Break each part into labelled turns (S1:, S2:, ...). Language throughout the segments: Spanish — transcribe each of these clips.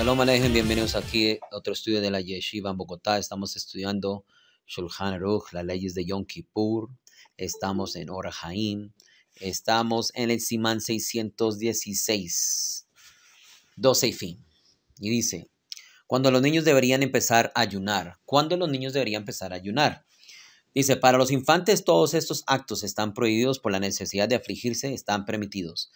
S1: Shalom bienvenidos aquí a otro estudio de la Yeshiva en Bogotá. Estamos estudiando Shulchan Aruch, las leyes de Yom Kippur. Estamos en Or Haim. Estamos en el Simán 616, 12 y fin. Y dice, cuando los niños deberían empezar a ayunar. ¿Cuándo los niños deberían empezar a ayunar? Dice, para los infantes todos estos actos están prohibidos por la necesidad de afligirse, están permitidos.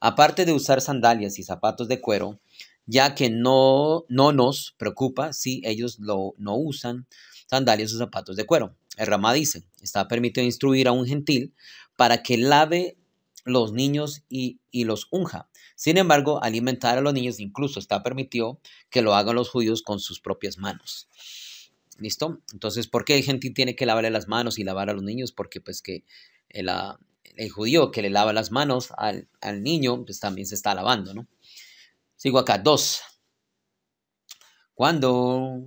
S1: Aparte de usar sandalias y zapatos de cuero, ya que no, nos preocupa si ellos lo, no usan sandalias o zapatos de cuero. El rama dice, está permitido instruir a un gentil para que lave los niños y, los unja. Sin embargo, alimentar a los niños incluso está permitido que lo hagan los judíos con sus propias manos. ¿Listo? Entonces, ¿por qué el gentil tiene que lavarle las manos y lavar a los niños? Porque pues que el, ah, judío que le lava las manos al, al niño, pues también se está lavando, ¿no? Sigo acá, dos. Cuando,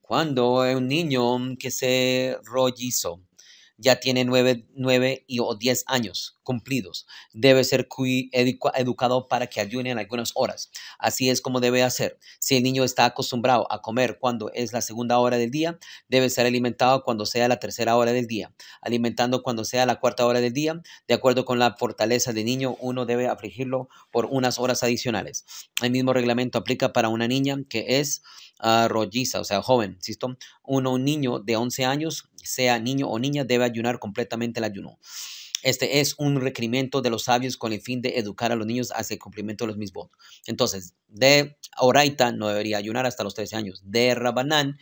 S1: cuando un niño que se rollizo ya tiene nueve, y, o diez años cumplidos. Debe ser educado para que ayunen en algunas horas. Así es como debe hacer. Si el niño está acostumbrado a comer cuando es la segunda hora del día, debe ser alimentado cuando sea la tercera hora del día, alimentando cuando sea la cuarta hora del día. De acuerdo con la fortaleza del niño, uno debe afligirlo por unas horas adicionales. El mismo reglamento aplica para una niña que es Ah, rolliza, o sea, joven, insisto, Uno, un niño de 11 años, sea niño o niña, debe ayunar completamente el ayuno. Este es un requerimiento de los sabios con el fin de educar a los niños hacia el cumplimiento de los mismos. Entonces, de Oraita no debería ayunar hasta los 13 años. De Rabanán,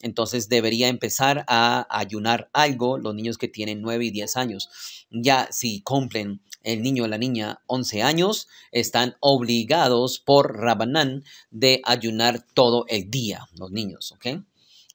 S1: entonces debería empezar a ayunar algo los niños que tienen 9 y 10 años. Ya si cumplen el niño o la niña 11 años están obligados por Rabanán de ayunar todo el día, los niños, ¿ok?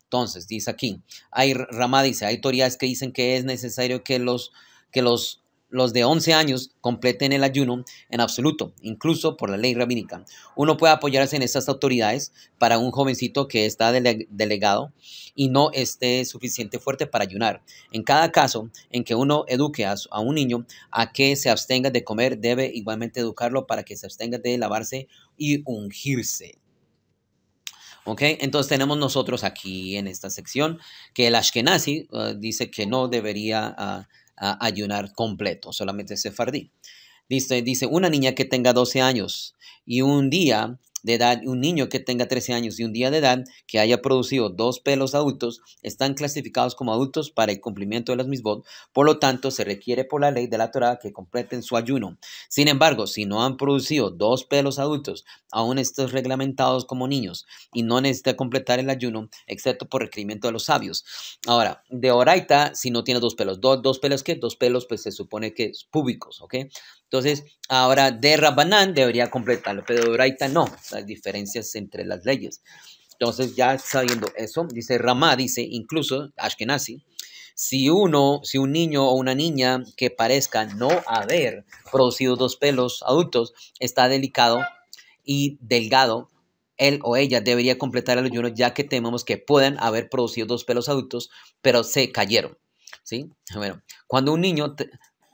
S1: Entonces, dice aquí, hay Ramá dice, hay teorías que dicen que es necesario que los, que los los de 11 años completen el ayuno en absoluto, incluso por la ley rabínica. Uno puede apoyarse en estas autoridades para un jovencito que está delegado y no esté suficiente fuerte para ayunar. En cada caso en que uno eduque a, un niño a que se abstenga de comer, debe igualmente educarlo para que se abstenga de lavarse y ungirse. ¿Ok? Entonces tenemos nosotros aquí en esta sección que el Ashkenazi eh, dice que no debería... Ah, a ayunar completo, solamente sefardí. Dice, dice, una niña que tenga 12 años y un día de edad, un niño que tenga 13 años y un día de edad que haya producido dos pelos adultos están clasificados como adultos para el cumplimiento de las misbot, por lo tanto se requiere por la ley de la Torah que completen su ayuno. Sin embargo, si no han producido dos pelos adultos, aún estos reglamentados como niños, y no necesita completar el ayuno, excepto por requerimiento de los sabios. Ahora, de Oraita, si no tiene dos pelos, dos pelos que dos pelos, pues se supone que es públicos, ¿ok? Entonces, ahora de Rabanán debería completarlo, pero de Braita no, las diferencias entre las leyes. Entonces, ya sabiendo eso, dice Ramá, dice incluso Ashkenazi, si uno, si un niño o una niña que parezca no haber producido dos pelos adultos está delicado y delgado, él o ella debería completar el ayuno ya que tememos que puedan haber producido dos pelos adultos, pero se cayeron. ¿Sí? Bueno, cuando un niño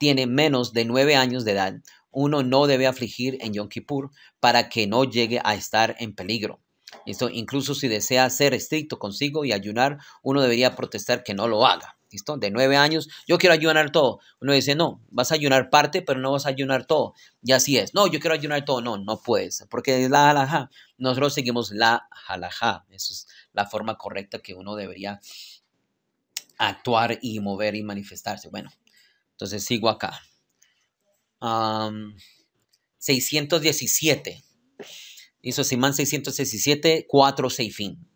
S1: tiene menos de nueve años de edad, uno no debe afligir en Yom Kippur para que no llegue a estar en peligro. Esto, Incluso si desea ser estricto consigo y ayunar, uno debería protestar que no lo haga. ¿Listo? De nueve años, yo quiero ayunar todo. Uno dice, no, vas a ayunar parte, pero no vas a ayunar todo. Y así es. No, yo quiero ayunar todo. No, no puedes, porque es la halajá. Nosotros seguimos la halajá. Esa es la forma correcta que uno debería actuar y mover y manifestarse. Bueno, entonces sigo acá. 617. Hizo Simán 617, 4 fin.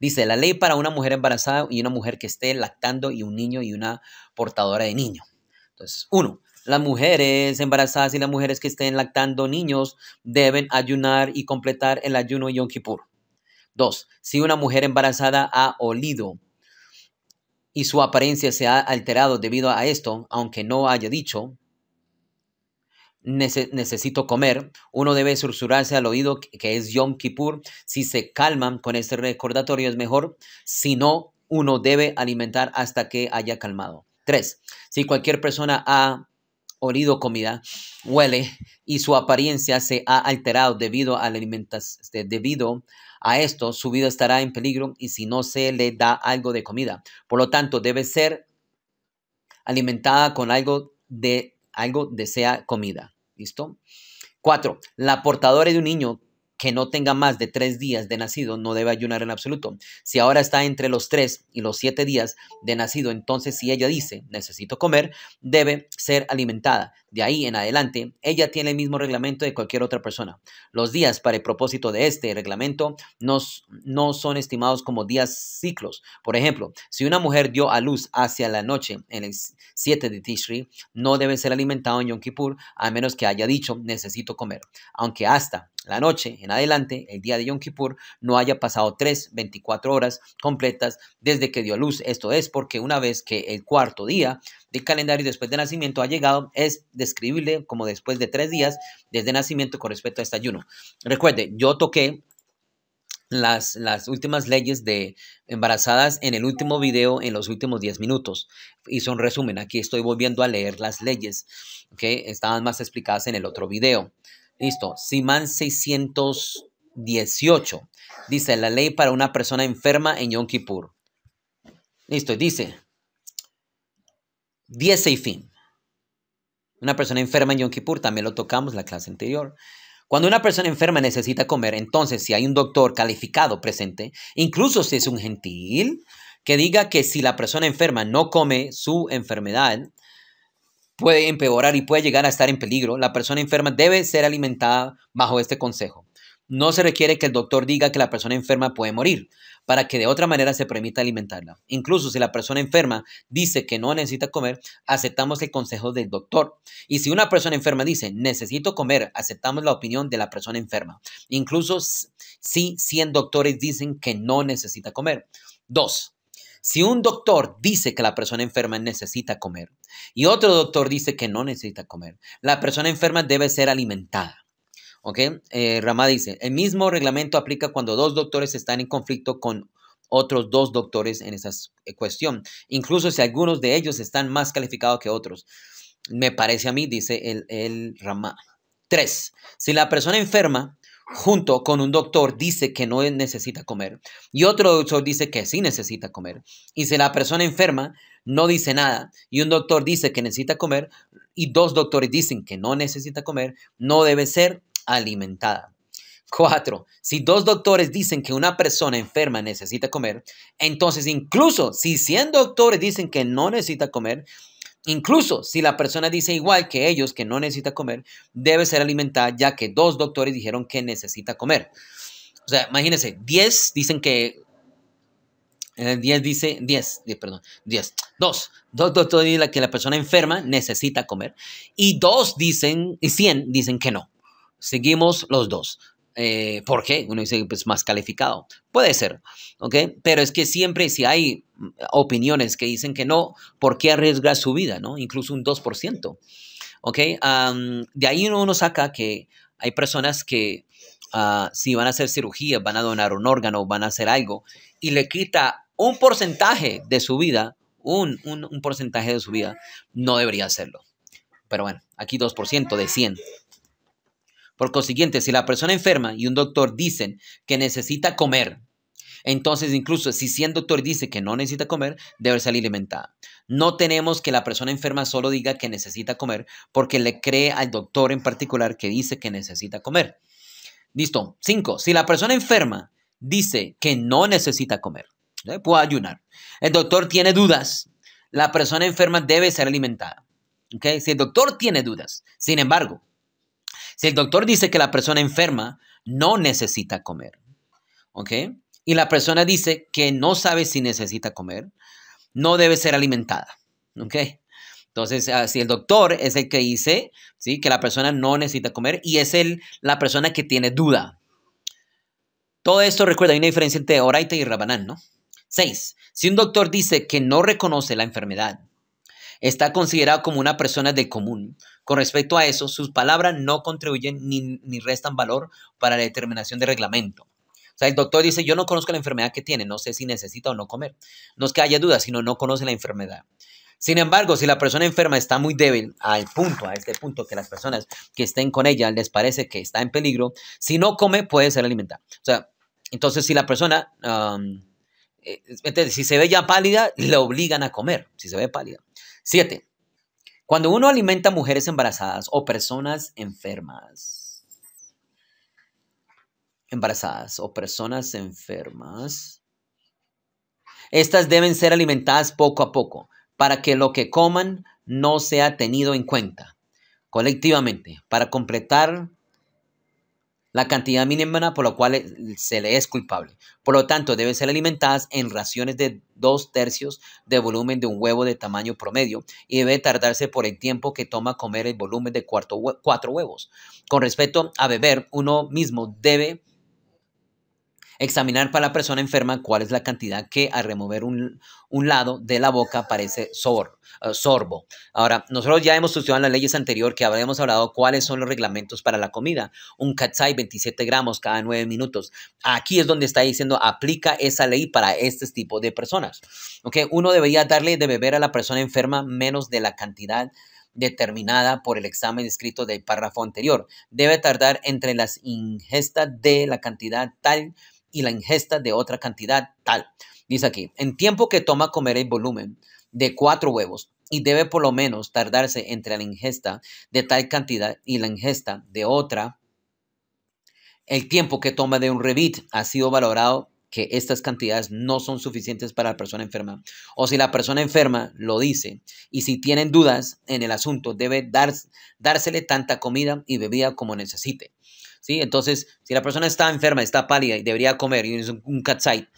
S1: Dice, la ley para una mujer embarazada y una mujer que esté lactando y un niño y una portadora de niño. Entonces, uno, las mujeres embarazadas y las mujeres que estén lactando niños deben ayunar y completar el ayuno Yom Kippur. Dos, si una mujer embarazada ha olido y su apariencia se ha alterado debido a esto, aunque no haya dicho, necesito comer, uno debe susurrarse al oído que es Yom Kippur. Si se calman con este recordatorio es mejor, si no, uno debe alimentar hasta que haya calmado. Tres. Si cualquier persona ha olido comida, huele y su apariencia se ha alterado debido a la, debido a esto su vida estará en peligro y si no se le da algo de comida. Por lo tanto, debe ser alimentada con algo de algo desea comida. ¿Listo? Cuatro, la portadora de un niño que no tenga más de tres días de nacido no debe ayunar en absoluto. Si ahora está entre los tres y los siete días de nacido, entonces si ella dice necesito comer, debe ser alimentada. De ahí en adelante, ella tiene el mismo reglamento de cualquier otra persona. Los días para el propósito de este reglamento no, no son estimados como días ciclos. Por ejemplo, si una mujer dio a luz hacia la noche en el 7 de Tishri, no debe ser alimentado en Yom Kippur a menos que haya dicho necesito comer, aunque hasta la noche en adelante, el día de Yom Kippur, no haya pasado 3, 24 horas completas desde que dio a luz. Esto es porque una vez que el cuarto día del calendario después de nacimiento ha llegado, es describible como después de tres días desde nacimiento con respecto a este ayuno. Recuerde, yo toqué las, las, últimas leyes de embarazadas en el último video, en los últimos 10 minutos. Y son resumen, aquí estoy volviendo a leer las leyes que estaban más explicadas en el otro video. Listo, Simán 618. Dice la ley para una persona enferma en Yom Kippur. Listo, dice 10 fin. Una persona enferma en Yom Kippur, también lo tocamos la clase anterior. Cuando una persona enferma necesita comer, entonces si hay un doctor calificado presente, incluso si es un gentil, que diga que si la persona enferma no come su enfermedad, puede empeorar y puede llegar a estar en peligro, la persona enferma debe ser alimentada bajo este consejo. No se requiere que el doctor diga que la persona enferma puede morir, para que de otra manera se permita alimentarla. Incluso si la persona enferma dice que no necesita comer, aceptamos el consejo del doctor. Y si una persona enferma dice necesito comer, aceptamos la opinión de la persona enferma. Incluso si 100 doctores dicen que no necesita comer. Dos, si un doctor dice que la persona enferma necesita comer y otro doctor dice que no necesita comer, la persona enferma debe ser alimentada. ¿Ok? Eh, Ramá dice, el mismo reglamento aplica cuando dos doctores están en conflicto con otros dos doctores en esa eh, cuestión, incluso si algunos de ellos están más calificados que otros. Me parece a mí, dice el, el Ramá. Tres, si la persona enferma junto con un doctor dice que no necesita comer y otro doctor dice que sí necesita comer. Y si la persona enferma no dice nada y un doctor dice que necesita comer y dos doctores dicen que no necesita comer, no debe ser alimentada. Cuatro, si dos doctores dicen que una persona enferma necesita comer, entonces incluso si 100 doctores dicen que no necesita comer, Incluso si la persona dice igual que ellos que no necesita comer, debe ser alimentada ya que dos doctores dijeron que necesita comer. O sea, imagínense, 10 dicen que... 10 eh, dice, 10, perdón, 10. Dos, dos doctores dicen que la persona enferma necesita comer y dos dicen, y 100 dicen que no. Seguimos los dos. Eh, ¿Por qué? Uno dice, pues más calificado. Puede ser, ¿ok? Pero es que siempre si hay mm, opiniones que dicen que no, ¿por qué arriesgar su vida, ¿no? Incluso un 2%, ¿ok? de ahí uno saca que hay personas que ah, si van a hacer cirugía, van a donar un órgano, van a hacer algo, y le quita un porcentaje de su vida, un, un porcentaje de su vida, no debería hacerlo. Pero bueno, aquí 2% de 100 por consiguiente, si la persona enferma y un doctor dicen que necesita comer, entonces incluso si el doctor dice que no necesita comer, debe ser alimentada. No tenemos que la persona enferma solo diga que necesita comer porque le cree al doctor en particular que dice que necesita comer. Listo. Cinco. Si la persona enferma dice que no necesita comer, puede ayunar. El doctor tiene dudas, la persona enferma debe ser alimentada. ¿okay? Si el doctor tiene dudas, sin embargo, si el doctor dice que la persona enferma no necesita comer, ¿ok? Y la persona dice que no sabe si necesita comer, no debe ser alimentada, ¿ok? Entonces, ah, si el doctor es el que dice ¿sí? que la persona no necesita comer y es él la persona que tiene duda. Todo esto recuerda, hay una diferencia entre Oraita y Rabanán, ¿no? Seis, si un doctor dice que no reconoce la enfermedad, está considerado como una persona de común, con respecto a eso, sus palabras no contribuyen ni, restan valor para la determinación de reglamento. O sea, el doctor dice, yo no conozco la enfermedad que tiene, no sé si necesita o no comer. No es que haya dudas, sino no conoce la enfermedad. Sin embargo, si la persona enferma está muy débil al punto, a este punto que las personas que estén con ella les parece que está en peligro, si no come puede ser alimentada. O sea, entonces si la persona, eh, si se ve ya pálida, le obligan a comer, si se ve pálida. Siete, cuando uno alimenta mujeres embarazadas o personas enfermas, embarazadas o personas enfermas, estas deben ser alimentadas poco a poco para que lo que coman no sea tenido en cuenta colectivamente para completar la cantidad mínima por la cual se le es culpable. Por lo tanto, deben ser alimentadas en raciones de dos tercios de volumen de un huevo de tamaño promedio y debe tardarse por el tiempo que toma comer el volumen de cuatro huevos. Con respecto a beber, uno mismo debe Examinar para la persona enferma cuál es la cantidad que al remover un, un lado de la boca parece sor, eh, sorbo. Ahora, nosotros ya hemos estudiado en las leyes anteriores que habíamos hablado cuáles son los reglamentos para la comida. Un katsai, 27 gramos cada 9 minutos. Aquí es donde está diciendo aplica esa ley para este tipo de personas. ¿Okay? Uno debería darle de beber a la persona enferma menos de la cantidad determinada por el examen escrito del párrafo anterior. Debe tardar entre las ingestas de la cantidad tal y la ingesta de otra cantidad tal. Dice aquí, en tiempo que toma comer el volumen de cuatro huevos y debe por lo menos tardarse entre la ingesta de tal cantidad y la ingesta de otra. El tiempo que toma de un revit ha sido valorado que estas cantidades no son suficientes para la persona enferma. O si la persona enferma lo dice y si tienen dudas en el asunto, debe dar, dársele tanta comida y bebida como necesite. Entonces, si la persona está enferma, está pálida y debería comer, y un, catsite,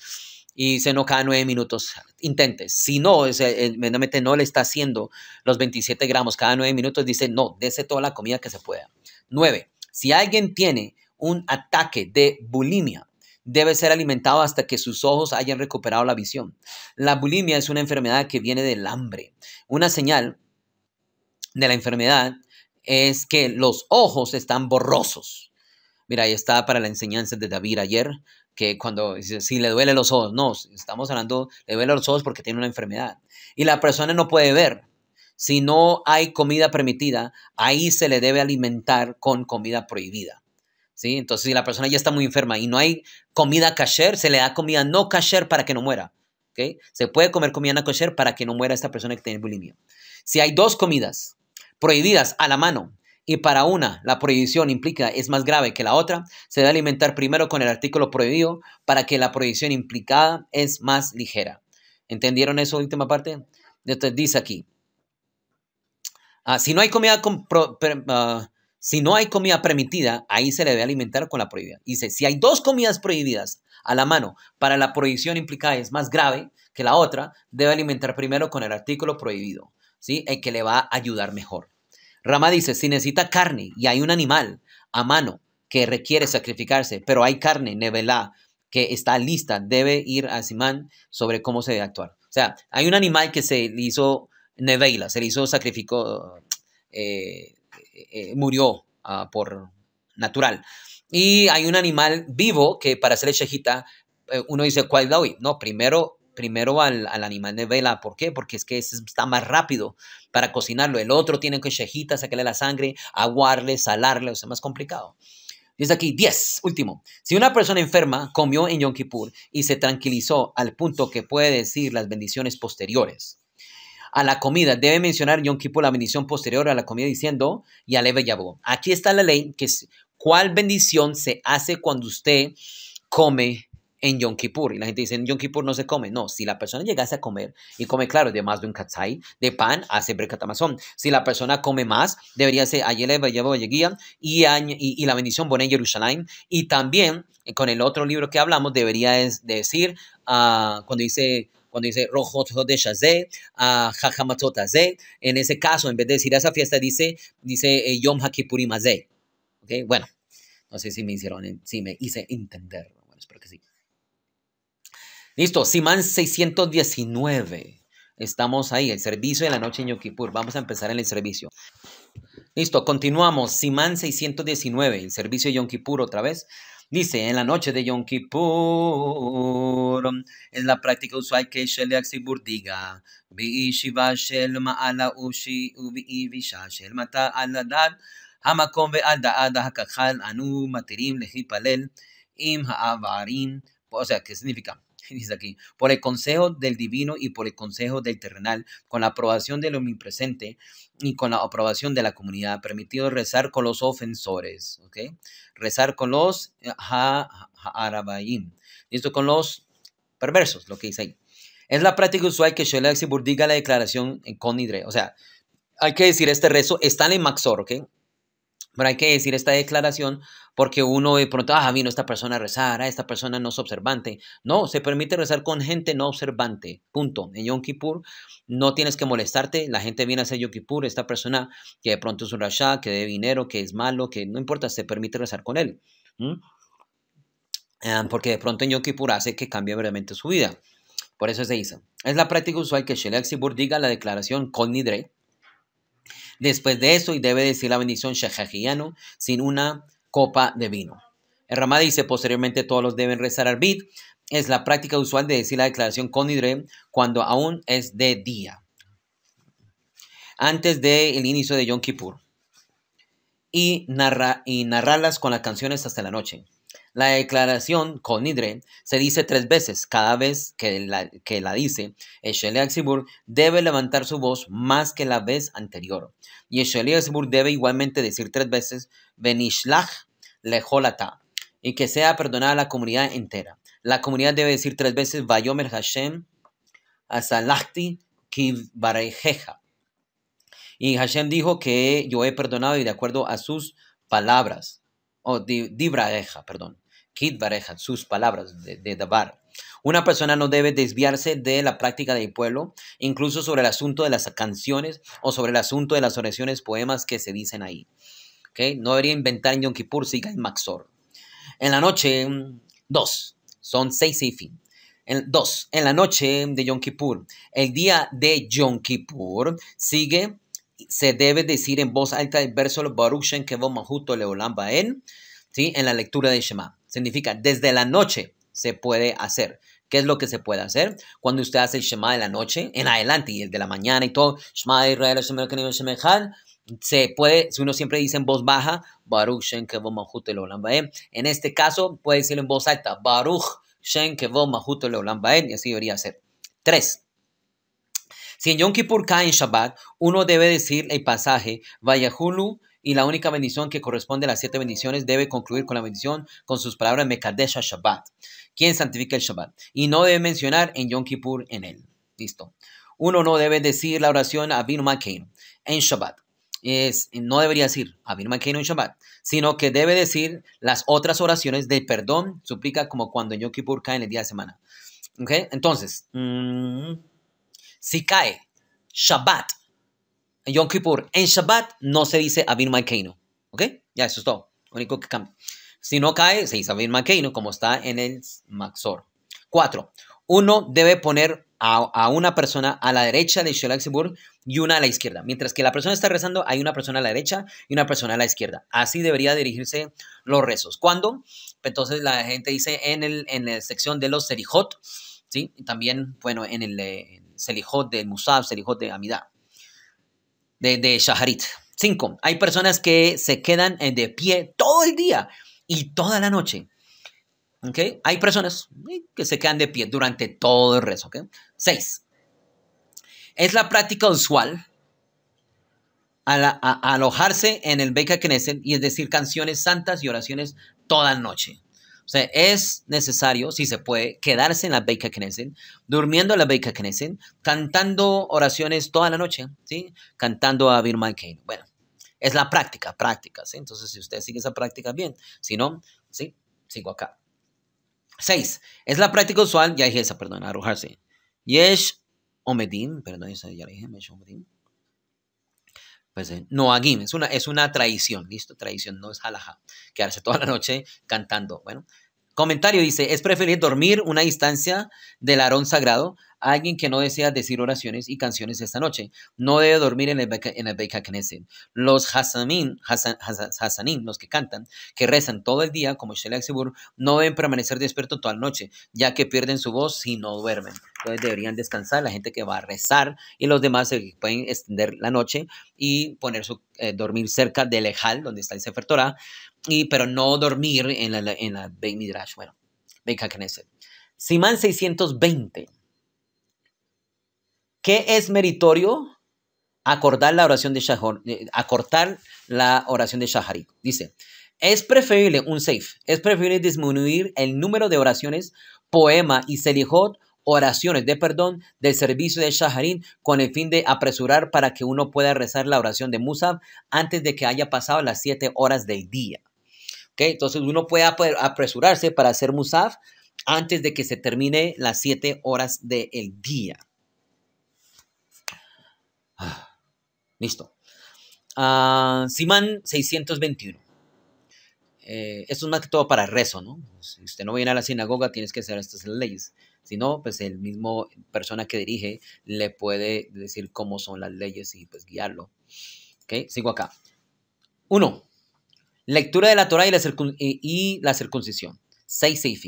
S1: y se no cada nueve minutos, intente. Si no, evidentemente eh, no le está haciendo los 27 gramos cada nueve minutos, dice, no, dése toda la comida que se pueda. Nueve, si alguien tiene un ataque de bulimia, debe ser alimentado hasta que sus ojos hayan recuperado la visión. La bulimia es una enfermedad que viene del hambre. Una señal de la enfermedad es que los ojos están borrosos. Mira, ahí está para la enseñanza de David ayer, que cuando dice, si le duele los ojos, no, estamos hablando, le duele los ojos porque tiene una enfermedad. Y la persona no puede ver. Si no hay comida permitida, ahí se le debe alimentar con comida prohibida. ¿Sí? Entonces, si la persona ya está muy enferma y no hay comida kasher, se le da comida no kasher para que no muera. ¿Okay? Se puede comer comida no kasher para que no muera esta persona que tiene bulimia. Si hay dos comidas prohibidas a la mano, y para una la prohibición implica es más grave que la otra, se debe alimentar primero con el artículo prohibido para que la prohibición implicada es más ligera. ¿Entendieron eso, última parte? Entonces dice aquí, ah, si, no hay comida ah, si no hay comida permitida, ahí se le debe alimentar con la prohibida. Dice, si hay dos comidas prohibidas a la mano para la prohibición implicada es más grave que la otra, debe alimentar primero con el artículo prohibido, ¿sí? el que le va a ayudar mejor. Rama dice, si necesita carne y hay un animal a mano que requiere sacrificarse, pero hay carne, Nevela, que está lista, debe ir a Simán sobre cómo se debe actuar. O sea, hay un animal que se le hizo Nevela, se le hizo sacrificó, eh, eh, eh, murió ah, por natural. Y hay un animal vivo que para hacer el shejita, uno dice, ¿cuál hoy? No, primero primero al, animal de vela. ¿Por qué? Porque es que está más rápido para cocinarlo. El otro tiene que chejita, sacarle la sangre, aguarle, salarle, o sea, más complicado. Desde aquí, 10, último. Si una persona enferma comió en Yom Kippur y se tranquilizó al punto que puede decir las bendiciones posteriores a la comida, debe mencionar Yom Kippur la bendición posterior a la comida diciendo le Yabó. Aquí está la ley, que es cuál bendición se hace cuando usted come en Yom Kippur. Y la gente dice, en Yom Kippur no se come. No, si la persona llegase a comer y come, claro, de más de un katsai, de pan, hace brekatamazón Si la persona come más, debería ser Ayele Guía y, y la bendición Jerusalén. Y también, eh, con el otro libro que hablamos, debería es decir, a ah, cuando dice cuando dice Rojot Hodeshazé, ah, Jajamatotaze, en ese caso, en vez de decir esa fiesta, dice, dice eh, Yom Hakipurimazé. ¿Okay? Bueno, no sé si me hicieron, si me hice entender. Bueno, espero que sí. Listo, Simán 619. Estamos ahí, el servicio de la noche en Yom Vamos a empezar en el servicio. Listo, continuamos. Simán 619, el servicio de Yom Kippur otra vez. Dice, en la noche de Yom Kippur, en la práctica usual que Sheliak Sibur diga, Ushi Anu Materim Lehipalel Im O sea, ¿qué significa? dice aquí, por el consejo del divino y por el consejo del terrenal, con la aprobación del omnipresente y con la aprobación de la comunidad, permitido rezar con los ofensores, ¿ok? Rezar con los eh, ha, listo, con los perversos, lo que dice ahí. Es la práctica usual que Sholek diga la declaración en Conidre, o sea, hay que decir este rezo, está en Maxor, ¿ok? Pero hay que decir esta declaración porque uno de pronto, ah, vino esta persona a rezar, esta persona no es observante. No, se permite rezar con gente no observante, punto. En Yom Kippur no tienes que molestarte, la gente viene a hacer Yom Kippur, esta persona que de pronto es un rasha, que debe dinero, que es malo, que no importa, se permite rezar con él. Ah, porque de pronto en Yom Kippur hace que cambie verdaderamente su vida. Por eso se hizo. Es la práctica usual que Shelek diga la declaración con Nidre. Después de eso, y debe decir la bendición Shehejiano, sin una copa de vino. El Ramá dice, posteriormente todos los deben rezar al bid. Es la práctica usual de decir la declaración con Idre cuando aún es de día, antes del inicio de Yom Kippur, y, narra, y narrarlas con las canciones hasta la noche. La declaración con Idre se dice tres veces. Cada vez que la, que la dice, Eshele debe levantar su voz más que la vez anterior. Y Eshele debe igualmente decir tres veces Benishlach Lejolata, y que sea perdonada la comunidad entera. La comunidad debe decir tres veces Vayomer Hashem Asalachti Y Hashem dijo que yo he perdonado y de acuerdo a sus palabras, o oh, perdón, Kidvareja, sus palabras de, de Dabar. Una persona no debe desviarse de la práctica del pueblo, incluso sobre el asunto de las canciones o sobre el asunto de las oraciones, poemas que se dicen ahí. No debería inventar en Yom Kippur siga el Maxor. En la noche, dos, son seis y fin. En, dos, en la noche de Yom Kippur. El día de Yom Kippur sigue, se debe decir en voz alta el verso Baruch Shem Mahuto ¿sí? en la lectura de Shema. Significa, desde la noche se puede hacer. ¿Qué es lo que se puede hacer? Cuando usted hace el Shema de la noche, en adelante y el de la mañana y todo, Shema Israel, Shema se puede, si uno siempre dice en voz baja, Baruch Shen En este caso, puede decirlo en voz alta, Baruch Shen y así debería ser. tres Si en Yom Kippur cae en Shabbat, uno debe decir el pasaje, Vaya Hulu y la única bendición que corresponde a las siete bendiciones debe concluir con la bendición con sus palabras Mekadesh Shabbat, quien santifica el Shabbat, y no debe mencionar en Yom Kippur en él. Listo. Uno no debe decir la oración Avinu Makein en Shabbat es, no debería decir Abin que en Shabbat, sino que debe decir las otras oraciones de perdón, suplica como cuando en Yom Kippur cae en el día de semana. Entonces, mm, si cae Shabbat en Yom Kippur, en Shabbat no se dice Avin Maikeino. ¿Ok? Ya, eso es todo. único que cambia. Si no cae, se dice Avin Keino, como está en el Maxor. Cuatro, uno debe poner a, una persona a la derecha de Luxemburg y una a la izquierda. Mientras que la persona está rezando, hay una persona a la derecha y una persona a la izquierda. Así debería dirigirse los rezos. ¿Cuándo? Entonces la gente dice en, el, en la sección de los Serijot, ¿sí? Y también, bueno, en el, eh, serijot de Musab, serijot de Amidah, de, de Shaharit. Cinco, hay personas que se quedan eh, de pie todo el día y toda la noche ¿Okay? Hay personas que se quedan de pie durante todo el rezo. ¿okay? Seis. Es la práctica usual alojarse en el Beca Knesset y es decir canciones santas y oraciones toda la noche. O sea, es necesario, si se puede, quedarse en la Beca Knesset, durmiendo en la Beca Knesset, cantando oraciones toda la noche, ¿sí? Cantando a Birman Kane. Bueno, es la práctica, práctica, Entonces, si usted sigue esa práctica, bien. Si no, ¿sí? Sigo acá. 6. Es la práctica usual, ya dije esa, perdón, arrojarse. Yesh omedim, perdón, ya dije, Omedim. Pues eh, no agim, es una, es una traición. ¿listo? traición, no es halajá. Quedarse toda la noche cantando. Bueno, comentario dice, es preferir dormir una distancia del arón sagrado alguien que no desea decir oraciones y canciones esta noche. No debe dormir en el, beca, en Los hassanin, los que cantan, que rezan todo el día, como Shelah Sibur, no deben permanecer despiertos toda la noche, ya que pierden su voz si no duermen. Entonces deberían descansar la gente que va a rezar y los demás se pueden extender la noche y poner eh, dormir cerca del Ejal, donde está el Sefer Torah, y, pero no dormir en la, en la Midrash. Bueno, Knesset. Simán 620. ¿Qué es meritorio? Acordar la oración de Shahar, eh, acortar la oración de shahari Dice, es preferible un safe, es preferible disminuir el número de oraciones, poema y selijot, oraciones de perdón del servicio de shaharín con el fin de apresurar para que uno pueda rezar la oración de Musaf antes de que haya pasado las siete horas del día. ¿Okay? Entonces uno puede apresurarse para hacer Musaf antes de que se termine las siete horas del día. Ah, listo. Ah, Simán 621. Eh, esto es más que todo para rezo, ¿no? Si usted no viene a la sinagoga, tienes que hacer estas leyes. Si no, pues el mismo persona que dirige le puede decir cómo son las leyes y pues guiarlo. ¿Ok? Sigo acá. Uno, Lectura de la Torah y la, circuncisión. 6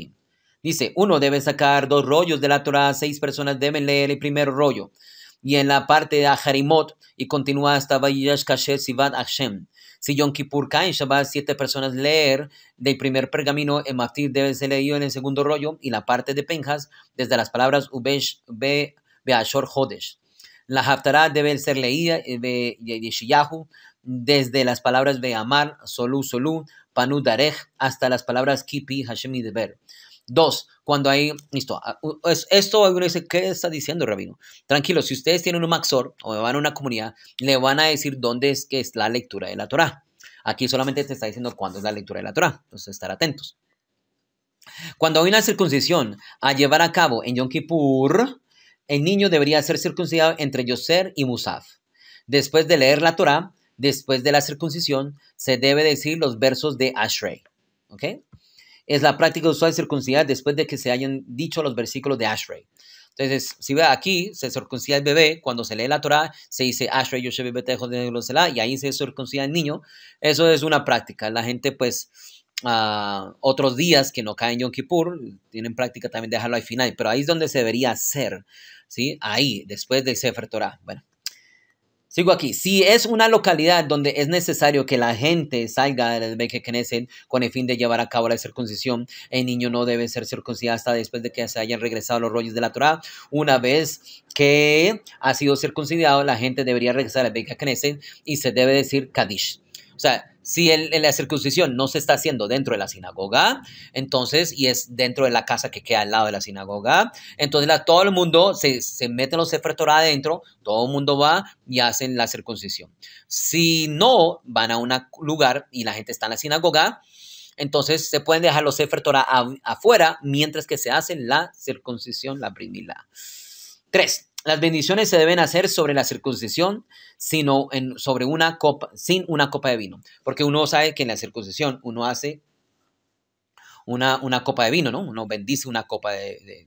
S1: Dice, uno debe sacar dos rollos de la Torah, seis personas deben leer el primer rollo y en la parte de Ajarimot y continúa hasta Vayidash Kashet Hashem. Si Yom Kippur cae Shabbat, siete personas leer del primer pergamino el Maftir debe ser leído en el segundo rollo y la parte de Penjas desde las palabras Ubesh Be Beashor Hodesh. La Haftarah debe ser leída eh, de Yeshiyahu desde las palabras Beamar, Solu, Solu, Panu Darej hasta las palabras Kipi, Hashem y Deber. Dos, cuando hay, listo, ah, esto alguno dice, ¿qué está diciendo, Rabino? Tranquilo, si ustedes tienen un maxor o van a una comunidad, le van a decir dónde es que es la lectura de la Torah. Aquí solamente te está diciendo cuándo es la lectura de la Torah, entonces estar atentos. Cuando hay una circuncisión a llevar a cabo en Yom Kippur, el niño debería ser circuncidado entre Yoser y Musaf. Después de leer la Torah, después de la circuncisión, se debe decir los versos de Ashrei. ¿Ok? es la práctica usual de circuncidar después de que se hayan dicho los versículos de Ashrei. Entonces, si ve aquí, se circuncida el bebé, cuando se lee la Torah, se dice Ashrei Yoshe de y ahí se circuncida el niño. Eso es una práctica. La gente, pues, ah, otros días que no caen Yom Kippur, tienen práctica también de dejarlo al final, pero ahí es donde se debería hacer, ¿sí? Ahí, después de Sefer Torah. Bueno. Sigo aquí. Si es una localidad donde es necesario que la gente salga del que Knesset con el fin de llevar a cabo la circuncisión, el niño no debe ser circuncidado hasta después de que se hayan regresado los rollos de la Torah. Una vez que ha sido circuncidado, la gente debería regresar al que Knesset y se debe decir Kadish. O sea, si la circuncisión no se está haciendo dentro de la sinagoga, entonces, y es dentro de la casa que queda al lado de la sinagoga, entonces todo el mundo se, mete meten los Torah adentro, todo el mundo va y hacen la circuncisión. Si no, van a un lugar y la gente está en la sinagoga, entonces se pueden dejar los Sefer afuera mientras que se hacen la circuncisión, la primila. Tres, las bendiciones se deben hacer sobre la circuncisión, sino sobre una copa, sin una copa de vino. Porque uno sabe que en la circuncisión uno hace una, una copa de vino, ¿no? Uno bendice una copa de,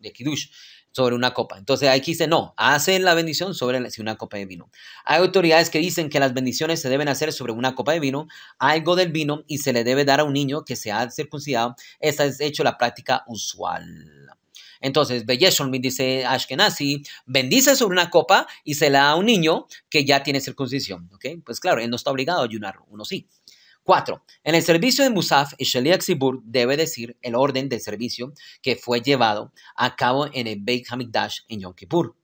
S1: de, Kiddush sobre una copa. Entonces aquí dice, no, hacen la bendición sobre una copa de vino. Hay autoridades que dicen que las bendiciones se deben hacer sobre una copa de vino, algo del vino, y se le debe dar a un niño que se ha circuncidado. Esa es, hecho, la práctica usual. Entonces, Beyeshon dice Ashkenazi, bendice sobre una copa y se la da a un niño que ya tiene circuncisión. ¿ok? Pues claro, él no está obligado a ayunar, uno sí. Cuatro, en el servicio de Musaf, Isheliak Zibur debe decir el orden de servicio que fue llevado a cabo en el Beit Hamikdash en Yom Kippur.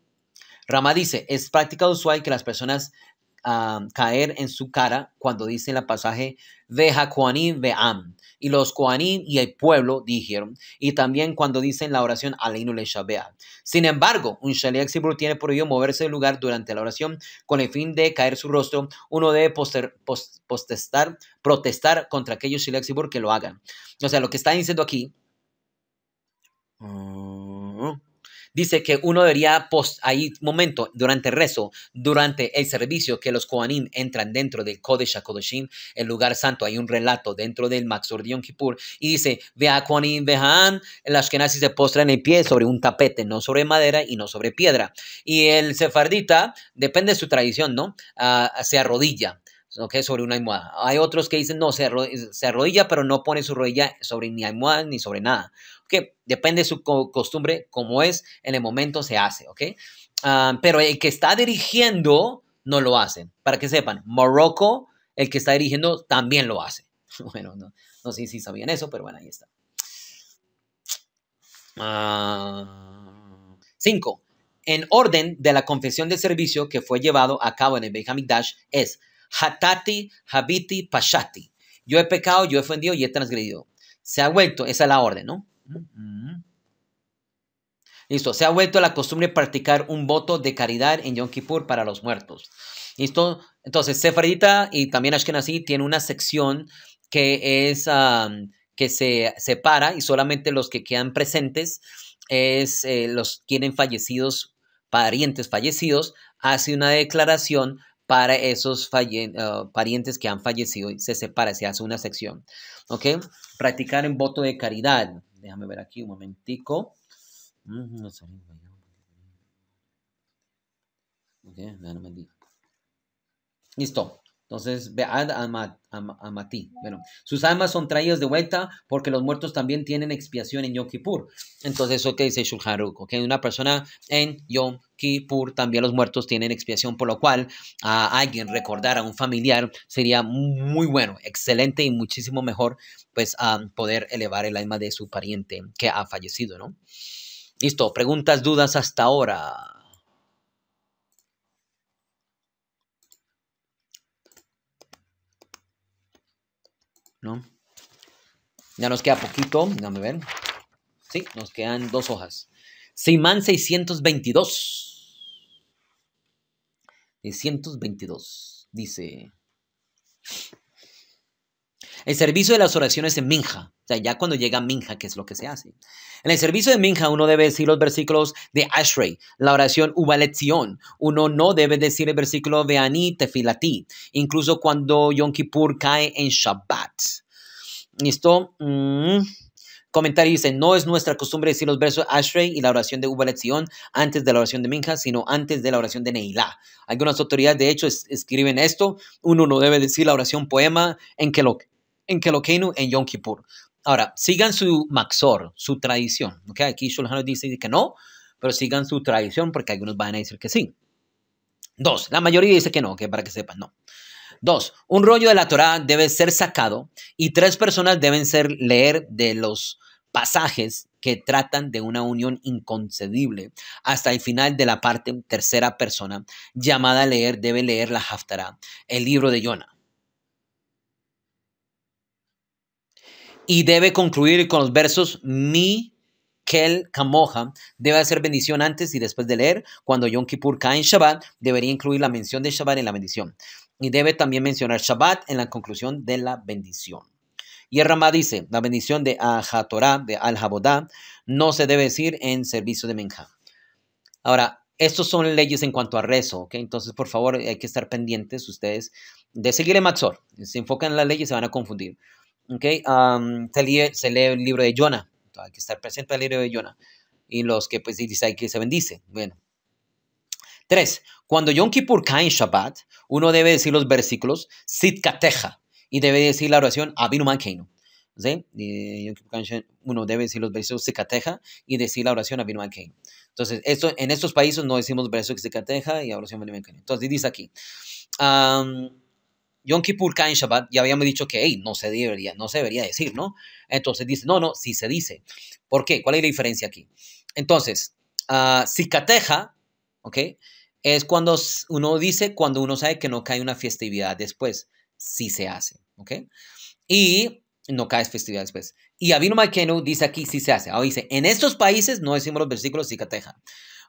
S1: Rama dice, es práctica usual que las personas caer en su cara cuando dice en el pasaje, de koanin Ve'am. Y los koanin y el pueblo dijeron, y también cuando dicen la oración Aleinu Le Sin embargo, un Shalek Sibur tiene ello moverse del lugar durante la oración con el fin de caer su rostro. Uno debe protestar contra aquellos Shalek que lo hagan. O sea, lo que está diciendo aquí. Oh dice que uno debería, post, ahí momento, durante el rezo, durante el servicio, que los Kohanim entran dentro del Kodesh HaKodeshim, el lugar santo. Hay un relato dentro del Maxordion Kippur y dice, vea Kohanim, las el Ashkenazi se postra en el pie sobre un tapete, no sobre madera y no sobre piedra. Y el sefardita, depende de su tradición, ¿no? Ah, se arrodilla. sobre una almohada. Hay otros que dicen, no, se, arrodilla, se arrodilla, pero no pone su rodilla sobre ni almohada ni sobre nada que depende de su costumbre, como es en el momento se hace, ¿ok? Ah, pero el que está dirigiendo no lo hace. Para que sepan, Morocco, el que está dirigiendo, también lo hace. Bueno, no, sé si sabían eso, pero bueno, ahí está. Ah, cinco. En orden de la confesión de servicio que fue llevado a cabo en el Benjamin Dash es Hatati, Habiti, Pashati. Yo he pecado, yo he ofendido y he transgredido. Se ha vuelto, esa es la orden, ¿no? Listo, se ha vuelto la costumbre practicar un voto de caridad en Yom Kippur para los muertos. ¿Listo? Entonces, Sefardita y también Ashkenazi tiene una sección que es que se separa y solamente los que quedan presentes es que eh, los tienen fallecidos, parientes fallecidos, hace una declaración para esos eh, parientes que han fallecido y se separa, se hace una sección. ¿Ok? Practicar un voto de caridad déjame ver aquí un momentico. Listo. Entonces, a Matí. Bueno, sus almas son traídas de vuelta porque los muertos también tienen expiación en Yom Kippur. Entonces, eso que dice Shulharuk, que una persona en Yom Kippur también los muertos tienen expiación, por lo cual a alguien recordar a un familiar sería muy bueno, excelente y muchísimo mejor, pues, a poder elevar el alma de su pariente que ha fallecido, ¿no? Listo, preguntas, dudas hasta ahora. Ya nos queda poquito, me ven Sí, nos quedan dos hojas. Simán 622. 622, dice. El servicio de las oraciones en Minja, o sea, ya cuando llega Minja, que es lo que se hace. En el servicio de Minja uno debe decir los versículos de Ashrei, la oración Ubaletzion. Uno no debe decir el versículo de Ani Tefilati, incluso cuando Yom Kippur cae en Shabbat. ¿Listo? Mm. Comentario dice, no es nuestra costumbre decir los versos Ashrei y la oración de Ubaletzion antes de la oración de Minja, sino antes de la oración de Neilah. Algunas autoridades, de hecho, escriben esto. Uno no debe decir la oración poema en que lo en Kelokeinu en Yom Kippur. Ahora, sigan su maxor, su tradición. Aquí Shulhan dice que no, pero sigan su tradición porque algunos van a decir que sí. Dos, la mayoría dice que no, que para que sepan, no. Dos, un rollo de la Torá debe ser sacado y tres personas deben ser leer de los pasajes que tratan de una unión inconcebible hasta el final de la parte tercera persona llamada a leer debe leer la Haftarah, el libro de Jonah. Y debe concluir con los versos mi Kel Kamoja debe hacer bendición antes y después de leer. Cuando Yom Kippur cae en Shabbat, debería incluir la mención de Shabbat en la bendición. Y debe también mencionar Shabbat en la conclusión de la bendición. Y el Ramá dice, la bendición de Ahatorá, de al Habodá no se debe decir en servicio de Menja. Ahora, estos son leyes en cuanto a rezo, Entonces, por favor, hay que estar pendientes ustedes de seguir el Maxor. Si se enfocan en las leyes, se van a confundir. Okay, se, lee, se, lee, el libro de Jonah, hay que estar presente al libro de Jonah, y los que pues dice que se bendice. Bueno. Tres, cuando Yom Kippur cae en Shabbat, uno debe decir los versículos Sitkateja y debe decir la oración Abinu Mankeinu. ¿Sí? Uno debe decir los versículos Sitkateja y decir la oración Abinu Entonces, esto, en estos países no decimos versículos Sitkateja y oración Abinu Entonces, dice aquí. Yom Kippur cae en Shabbat, ya habíamos dicho que no, se debería, no se debería decir, ¿no? Entonces dice, no, no, sí se dice. ¿Por qué? ¿Cuál es la diferencia aquí? Entonces, uh, ¿ok? Es cuando uno dice, cuando uno sabe que no cae una festividad después, sí se hace, ¿ok? Y no cae festividad después. Y Avinu Maikenu dice aquí, sí se hace. Ahora dice, en estos países no decimos los versículos cicateja.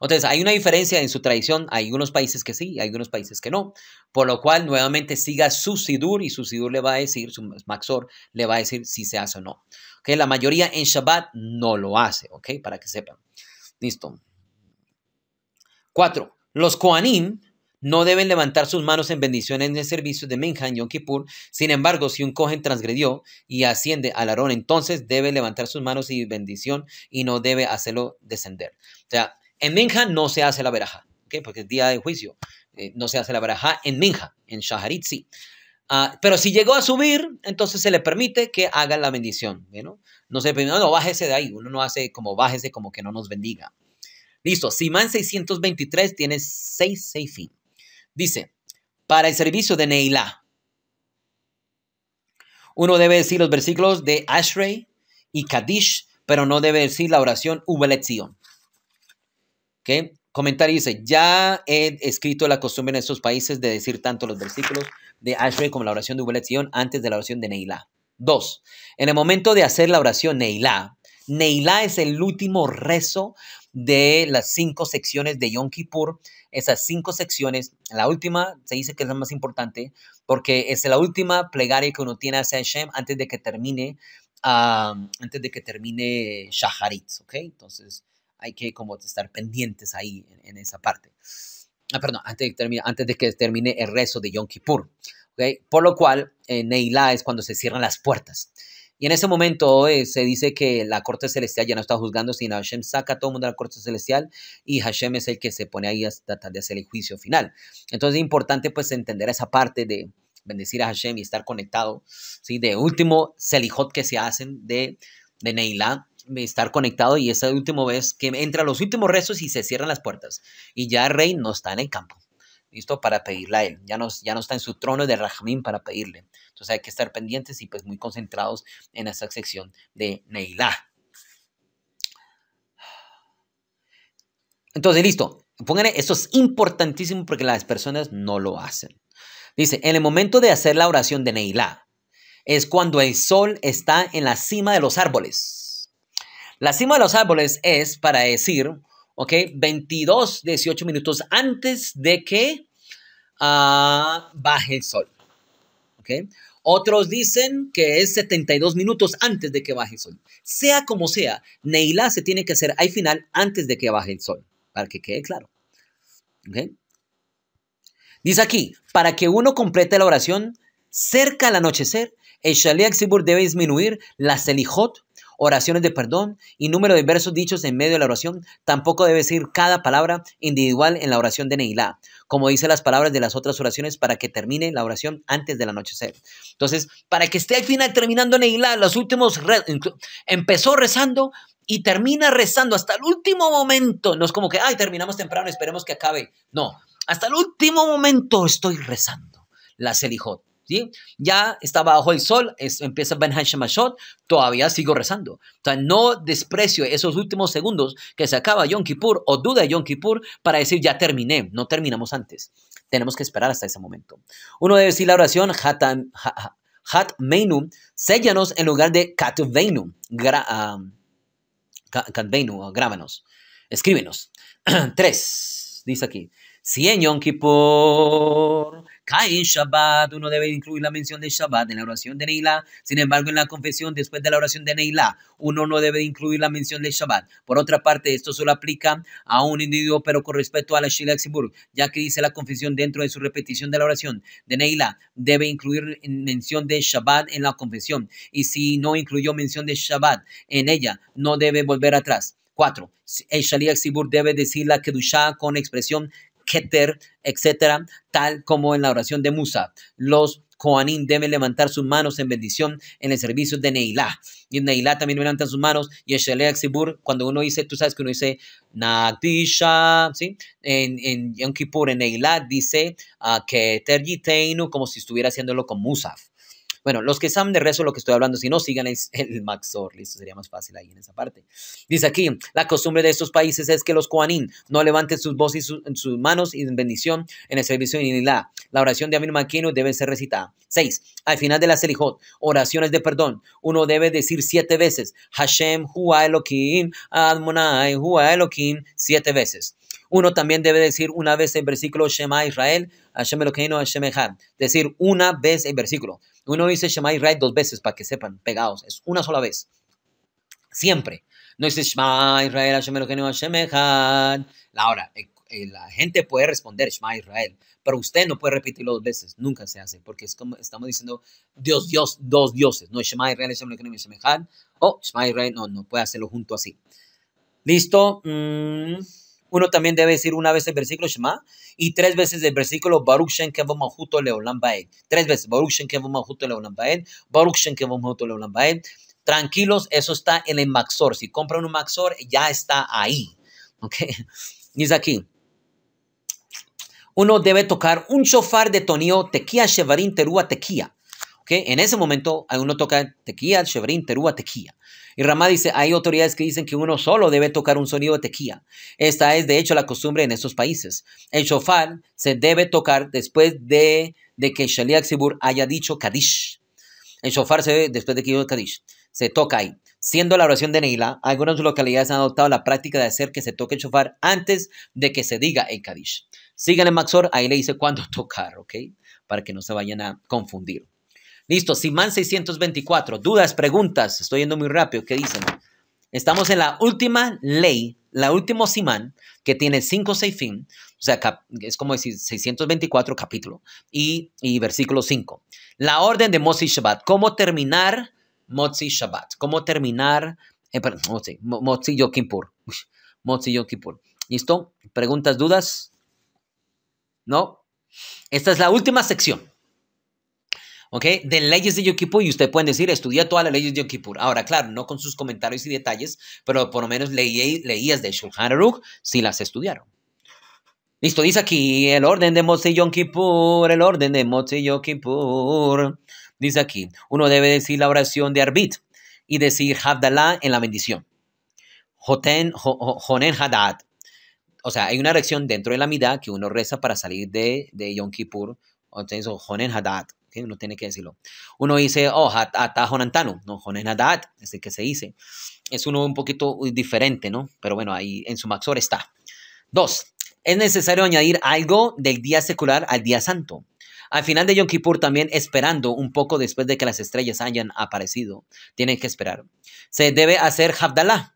S1: Entonces, hay una diferencia en su tradición. Hay unos países que sí, hay unos países que no. Por lo cual, nuevamente siga su Sidur y su Sidur le va a decir, su Maxor le va a decir si se hace o no. La mayoría en Shabbat no lo hace, ¿ok? Para que sepan. Listo. Cuatro, los Koanim no deben levantar sus manos en bendiciones en el servicio de Minhan Yom Kippur. Sin embargo, si un Kohen transgredió y asciende al Aarón, entonces debe levantar sus manos y bendición y no debe hacerlo descender. O sea, en Minja no se hace la veraja, porque es día de juicio. Eh, no se hace la veraja en Minja, en Shaharit sí. Ah, pero si llegó a subir, entonces se le permite que haga la bendición. ¿no? no se permite, no, bájese de ahí. Uno no hace como bájese, como que no nos bendiga. Listo, Simán 623 tiene 6 seifim. Dice, para el servicio de Neila, uno debe decir los versículos de Ashrei y Kadish, pero no debe decir la oración Ubeletzion. ¿Okay? Comentario dice, ya he escrito la costumbre en estos países de decir tanto los versículos de Ashrei como la oración de Ubelet antes de la oración de Neila. Dos, en el momento de hacer la oración Neila, Neila es el último rezo de las cinco secciones de Yom Kippur. Esas cinco secciones, la última se dice que es la más importante porque es la última plegaria que uno tiene hacia Hashem antes de que termine, ah, antes de que termine Shaharit, ¿ok? Entonces, hay que como estar pendientes ahí en, esa parte. Ah, perdón, antes de, antes de que termine el rezo de Yom Kippur. ¿okay? Por lo cual, en eh, Neilá es cuando se cierran las puertas. Y en ese momento eh, se dice que la corte celestial ya no está juzgando, sino Hashem saca a todo el mundo de la corte celestial y Hashem es el que se pone ahí hasta tratar de hacer el juicio final. Entonces es importante pues entender esa parte de bendecir a Hashem y estar conectado, ¿sí? De último, selijot que se hacen de, de Neilá estar conectado y esa última vez que entra los últimos restos y se cierran las puertas. Y ya el rey no está en el campo, listo para pedirle a él. Ya no, ya no está en su trono de Rajamín para pedirle. Entonces hay que estar pendientes y pues muy concentrados en esta sección de Neilá. Entonces, listo. Pónganle, esto es importantísimo porque las personas no lo hacen. Dice, en el momento de hacer la oración de Neilá, es cuando el sol está en la cima de los árboles la cima de los árboles es, para decir, ¿ok? 22, 18 minutos antes de que ah, baje el sol. ¿Ok? Otros dicen que es 72 minutos antes de que baje el sol. Sea como sea, Neila se tiene que hacer al final antes de que baje el sol, para que quede claro. Dice aquí, para que uno complete la oración cerca al anochecer, el Shalí debe disminuir la Selijot oraciones de perdón y número de versos dichos en medio de la oración. Tampoco debe ser cada palabra individual en la oración de Neilá, como dice las palabras de las otras oraciones para que termine la oración antes del anochecer. Entonces, para que esté al final terminando Neilá, los últimos, empezó rezando, y termina rezando hasta el último momento. No es como que, ay, terminamos temprano, esperemos que acabe. No, hasta el último momento estoy rezando. La Selijot. Ya está bajo el sol, empieza Ben Hashemashot, todavía sigo rezando. O sea, no desprecio esos últimos segundos que se acaba Yom Kippur o duda de Yom Kippur para decir ya terminé, no terminamos antes. Tenemos que esperar hasta ese momento. Uno debe decir la oración Sellanos Hat Meinu, séllanos en lugar de Kat ah, ah, grábanos, escríbenos. Tres, dice aquí, si en Yom Kippur cae Shabbat, uno debe incluir la mención de Shabbat en la oración de Neila. Sin embargo, en la confesión, después de la oración de Neila, uno no debe incluir la mención de Shabbat. Por otra parte, esto solo aplica a un individuo, pero con respecto a la Aksibur, ya que dice la confesión dentro de su repetición de la oración de Neila, debe incluir mención de Shabbat en la confesión. Y si no incluyó mención de Shabbat en ella, no debe volver atrás. Cuatro, El debe decir la Kedushah con expresión Keter, etcétera, tal como en la oración de Musa. Los Koanin deben levantar sus manos en bendición en el servicio de Neilah. Y en Neilah también levantan sus manos. Y Eshelea Xibur, cuando uno dice, tú sabes que uno dice natisha ¿sí? En, en Yom Kippur, en Neilah, dice que ah, Keter como si estuviera haciéndolo con Musaf. Bueno, los que saben de rezo lo que estoy hablando, si no, sigan el, el Maxor, listo, sería más fácil ahí en esa parte. Dice aquí, la costumbre de estos países es que los Koanin no levanten sus voces y sus manos y en bendición en el servicio de Inilá. La oración de Amin Maquino debe ser recitada. 6. Al final de la Selijot, oraciones de perdón. Uno debe decir siete veces, Hashem, Hua Elohim, Admonai, Hua Elohim, siete veces. Uno también debe decir una vez el versículo Shema Israel, Hashem Eloquino, Hashem Echad. Decir una vez el versículo. Uno dice Shema Israel dos veces para que sepan, pegados, es una sola vez. Siempre. No dice Shema Israel, Hashem Eloheinu, Shema Echad. Ahora, eh, eh, la gente puede responder Shema Israel, pero usted no puede repetirlo dos veces, nunca se hace, porque es como estamos diciendo Dios, Dios, dos dioses, no es Shema Israel, Hashem Eloheinu, Hashem Echad, o Shema Israel, no, no puede hacerlo junto así. ¿Listo? Mm. Uno también debe decir una vez el versículo Shema y tres veces el versículo Baruch Shem Kevom junto Leolam Tres veces Baruch Shem Kevom junto Leolam Baed. Baruch Shem Kevom Mahuto Tranquilos, eso está en el Maxor. Si compran un Maxor, ya está ahí. ¿Ok? Dice aquí. Uno debe tocar un shofar de Tonío, tequía shevarim terúa tequía en ese momento uno toca tequía, Cheverín terúa, tequía. Y Ramá dice, hay autoridades que dicen que uno solo debe tocar un sonido de tequía. Esta es de hecho la costumbre en estos países. El shofar se debe tocar después de, que Shaliach Xibur haya dicho Kadish. El shofar se debe después de que dicho Kadish. Se toca ahí. Siendo la oración de Neila, algunas localidades han adoptado la práctica de hacer que se toque el shofar antes de que se diga el Kadish. Síganle Maxor, ahí le dice cuándo tocar, ¿ok? Para que no se vayan a confundir. Listo, Simán 624. Dudas, preguntas. Estoy yendo muy rápido. ¿Qué dicen? Estamos en la última ley, la última Simán, que tiene cinco fin, o sea, es como decir 624 capítulo y, y versículo 5. La orden de Mozi Shabbat, cómo terminar Mozi Shabbat, cómo terminar, eh, perdón, Yom Kippur, ¿Listo? ¿Preguntas, dudas? ¿No? Esta es la última sección. ¿ok? De leyes de Yom Kippur y usted puede decir, estudia todas las leyes de Yom Kippur. Ahora, claro, no con sus comentarios y detalles, pero por lo menos leí, leías de Shulchan Aruch si las estudiaron. Listo, dice aquí el orden de Motse Yom Kippur, el orden de Motse Yom Kippur. Dice aquí, uno debe decir la oración de Arbit y decir Havdalah en la bendición. Joten, Jonen Hadad. O sea, hay una reacción dentro de la mitad que uno reza para salir de, de Yom Kippur. Entonces, Jonen Hadad. Uno tiene que decirlo. Uno dice, oh, atajonantano", no, jonenadat, es el que se dice. Es uno un poquito diferente, ¿no? Pero bueno, ahí en su maxor está. Dos, es necesario añadir algo del día secular al día santo. Al final de Yom Kippur también esperando un poco después de que las estrellas hayan aparecido. Tienen que esperar. Se debe hacer Havdalah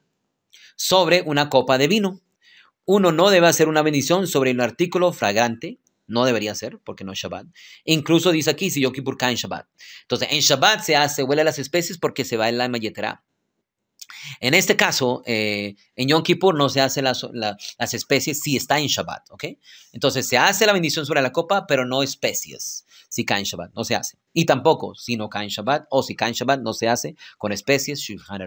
S1: sobre una copa de vino. Uno no debe hacer una bendición sobre un artículo fragante no debería ser, porque no es Shabbat. E incluso dice aquí, si Kippur cae en Shabbat. Entonces, en Shabbat se hace, huele las especies porque se va el la yeterá. En este caso, eh, en Yom Kippur no se hace las, especies si está en Shabbat, ¿ok? Entonces se hace la bendición sobre la copa, pero no especies si cae en Shabbat, no se hace. Y tampoco si no cae en Shabbat o si cae en Shabbat, no se hace con especies Shulchan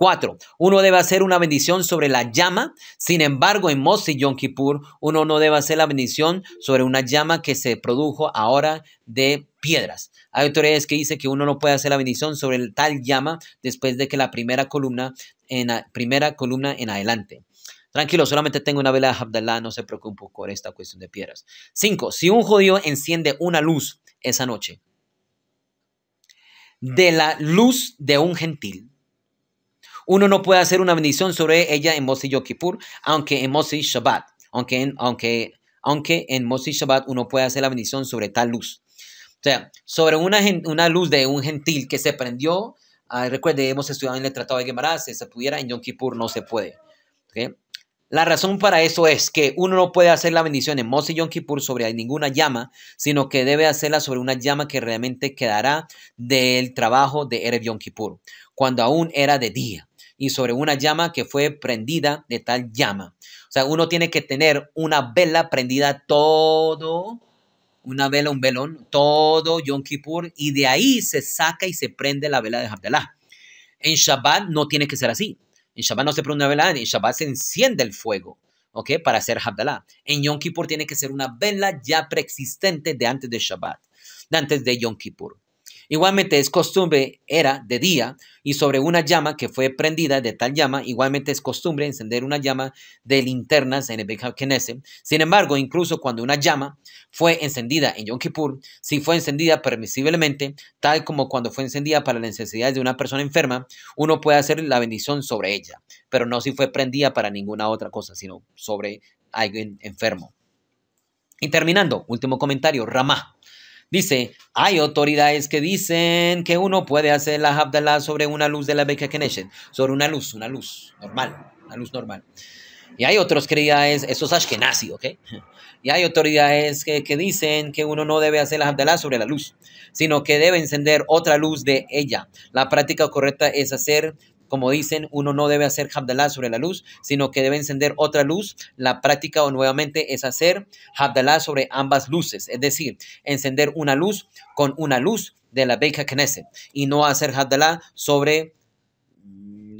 S1: Cuatro, Uno debe hacer una bendición sobre la llama. Sin embargo, en Moshe Yom Kippur, uno no debe hacer la bendición sobre una llama que se produjo ahora de piedras. Hay autoridades que dicen que uno no puede hacer la bendición sobre el tal llama después de que la primera columna en primera columna en adelante. Tranquilo, solamente tengo una vela de Abdallah, no se preocupe por esta cuestión de piedras. Cinco, Si un judío enciende una luz esa noche de la luz de un gentil, uno no puede hacer una bendición sobre ella en Mosi Yom Kippur, aunque en Mosi Shabbat, aunque en, aunque, aunque Shabbat uno puede hacer la bendición sobre tal luz. O sea, sobre una, una luz de un gentil que se prendió, ah, recuerde, hemos estudiado en el Tratado de Gemara, si se pudiera, en Yom Kippur no se puede. La razón para eso es que uno no puede hacer la bendición en Mossi Yom Kippur sobre ninguna llama, sino que debe hacerla sobre una llama que realmente quedará del trabajo de Erev Yom Kippur, cuando aún era de día y sobre una llama que fue prendida de tal llama. O sea, uno tiene que tener una vela prendida todo, una vela, un velón, todo Yom Kippur, y de ahí se saca y se prende la vela de Abdalá. En Shabbat no tiene que ser así. En Shabbat no se prende una vela, en Shabbat se enciende el fuego. ¿ok? Para hacer Havdalah. En Yom Kippur tiene que ser una vela ya preexistente de antes de Shabbat, de antes de Yom Kippur. Igualmente es costumbre, era de día, y sobre una llama que fue prendida de tal llama, igualmente es costumbre encender una llama de linternas en el Sin embargo, incluso cuando una llama fue encendida en Yom Kippur, si fue encendida permisiblemente, tal como cuando fue encendida para las necesidades de una persona enferma, uno puede hacer la bendición sobre ella, pero no si fue prendida para ninguna otra cosa, sino sobre alguien enfermo. Y terminando, último comentario, Ramá. Dice, hay autoridades que dicen que uno puede hacer la Habdalah sobre una luz de la Beca Keneshet, sobre una luz, una luz normal, una luz normal. Y hay otros, que eso es Ashkenazi, ¿ok? Y hay autoridades que, dicen que uno no debe hacer la Habdalah sobre la luz, sino que debe encender otra luz de ella. La práctica correcta es hacer como dicen, uno no debe hacer Habdalá sobre la luz, sino que debe encender otra luz. La práctica o nuevamente es hacer Habdalá sobre ambas luces, es decir, encender una luz con una luz de la que Knesset y no hacer Habdalá sobre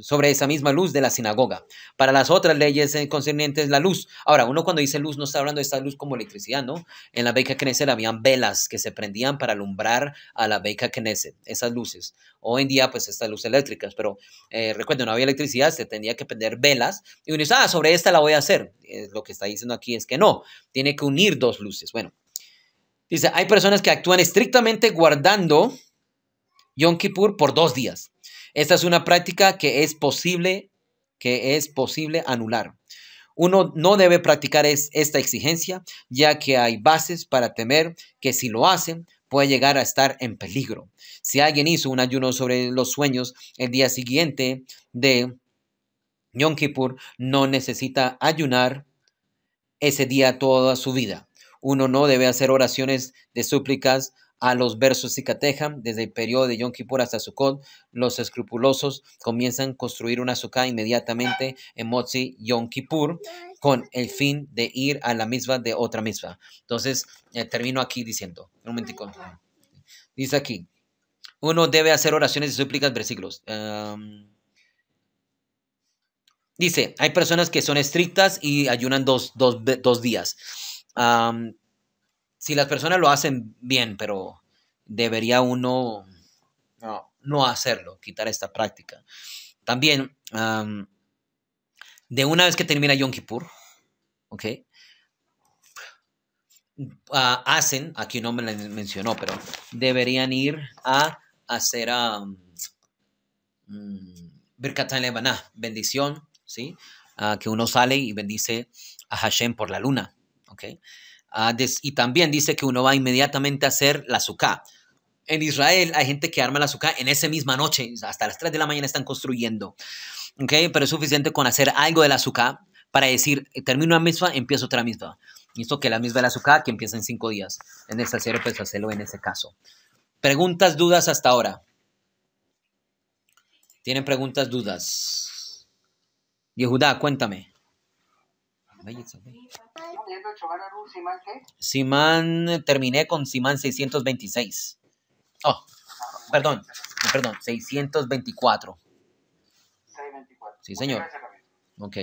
S1: sobre esa misma luz de la sinagoga. Para las otras leyes eh, concernientes la luz. Ahora, uno cuando dice luz no está hablando de esta luz como electricidad, ¿no? En la Beca Knesset habían velas que se prendían para alumbrar a la Beca Knesset, esas luces. Hoy en día, pues, estas luces eléctricas, pero eh, recuerden, no había electricidad, se tenía que prender velas. Y uno dice, ah, sobre esta la voy a hacer. lo que está diciendo aquí es que no, tiene que unir dos luces. Bueno, dice, hay personas que actúan estrictamente guardando Yom Kippur por dos días. Esta es una práctica que es posible, que es posible anular. Uno no debe practicar esta exigencia, ya que hay bases para temer que si lo hacen, puede llegar a estar en peligro. Si alguien hizo un ayuno sobre los sueños el día siguiente de Yom Kippur, no necesita ayunar ese día toda su vida. Uno no debe hacer oraciones de súplicas a los versos Cicateja, desde el periodo de Yom Kippur hasta Sukkot, los escrupulosos comienzan a construir una sukkah inmediatamente en Motzi Yom Kippur con el fin de ir a la misma de otra misma. Entonces, eh, termino aquí diciendo, un momentico. Dice aquí, uno debe hacer oraciones y súplicas, versículos. dice, hay personas que son estrictas y ayunan dos, días si las personas lo hacen bien, pero debería uno no, hacerlo, quitar esta práctica. También, de una vez que termina Yom Kippur, ¿ok? Ah, hacen, aquí no me la mencionó, pero deberían ir a hacer a um, mm, bendición, ¿sí? Ah, que uno sale y bendice a Hashem por la luna, ¿ok? Ah, y también dice que uno va inmediatamente a hacer la suká. En Israel hay gente que arma la suká en esa misma noche, hasta las 3 de la mañana están construyendo. ¿Okay? Pero es suficiente con hacer algo de la sukkah para decir, eh, termino una misma, empiezo otra misma. Esto que la misma de la que empieza en cinco días. Es necesario pues hacerlo en ese caso. Preguntas, dudas hasta ahora. ¿Tienen preguntas, dudas? Yehuda, cuéntame. Simán, eh, terminé con Simán 626. Oh, perdón, perdón, 624. 624. Sí, señor. ok.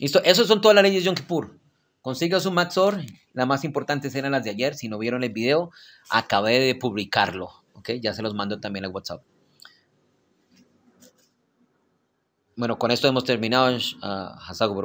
S1: Listo, esas son todas las leyes de Yom Kippur. Consiga su Maxor, las más importantes eran las de ayer, si no vieron el video, acabé de publicarlo, ok, ya se los mando también al WhatsApp. Bueno, con esto hemos terminado. Uh,